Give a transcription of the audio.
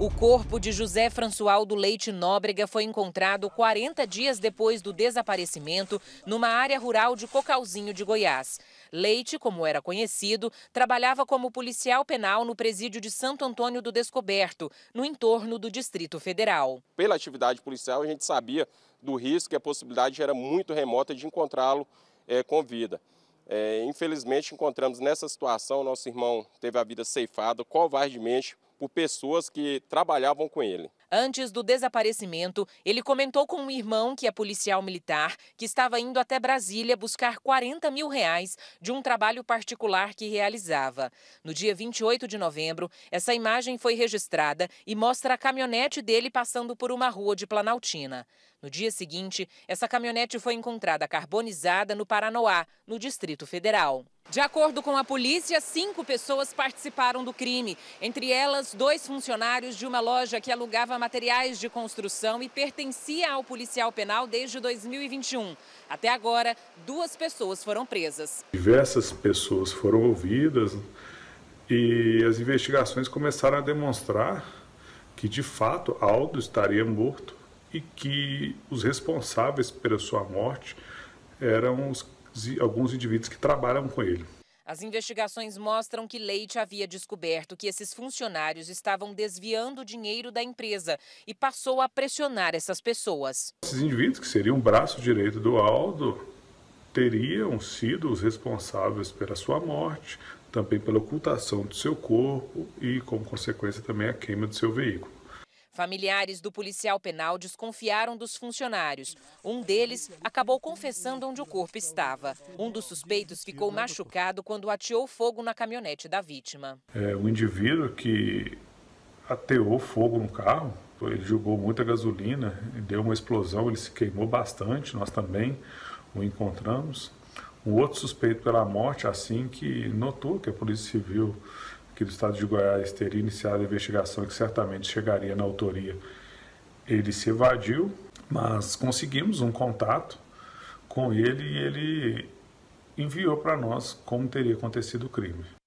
O corpo de José Françoaldo Leite Nóbrega foi encontrado 40 dias depois do desaparecimento numa área rural de Cocalzinho de Goiás. Leite, como era conhecido, trabalhava como policial penal no presídio de Santo Antônio do Descoberto, no entorno do Distrito Federal. Pela atividade policial, a gente sabia do risco e a possibilidade era muito remota de encontrá-lo é, com vida. É, infelizmente, encontramos nessa situação, nosso irmão teve a vida ceifada covardemente por pessoas que trabalhavam com ele. Antes do desaparecimento, ele comentou com um irmão que é policial militar que estava indo até Brasília buscar 40 mil reais de um trabalho particular que realizava. No dia 28 de novembro, essa imagem foi registrada e mostra a caminhonete dele passando por uma rua de Planaltina. No dia seguinte, essa caminhonete foi encontrada carbonizada no Paranoá, no Distrito Federal. De acordo com a polícia, cinco pessoas participaram do crime, entre elas dois funcionários de uma loja que alugava materiais de construção e pertencia ao policial penal desde 2021. Até agora, duas pessoas foram presas. Diversas pessoas foram ouvidas e as investigações começaram a demonstrar que, de fato, Aldo estaria morto e que os responsáveis pela sua morte eram os, alguns indivíduos que trabalham com ele. As investigações mostram que Leite havia descoberto que esses funcionários estavam desviando dinheiro da empresa e passou a pressionar essas pessoas. Esses indivíduos, que seriam o braço direito do Aldo, teriam sido os responsáveis pela sua morte, também pela ocultação do seu corpo e, como consequência, também a queima do seu veículo. Familiares do policial penal desconfiaram dos funcionários. Um deles acabou confessando onde o corpo estava. Um dos suspeitos ficou machucado quando ateou fogo na caminhonete da vítima. É, o indivíduo que ateou fogo no carro, ele jogou muita gasolina, deu uma explosão, ele se queimou bastante, nós também o encontramos. O outro suspeito pela morte, assim que notou que a Polícia Civil que Estado de Goiás teria iniciado a investigação que certamente chegaria na autoria. Ele se evadiu, mas conseguimos um contato com ele e ele enviou para nós como teria acontecido o crime.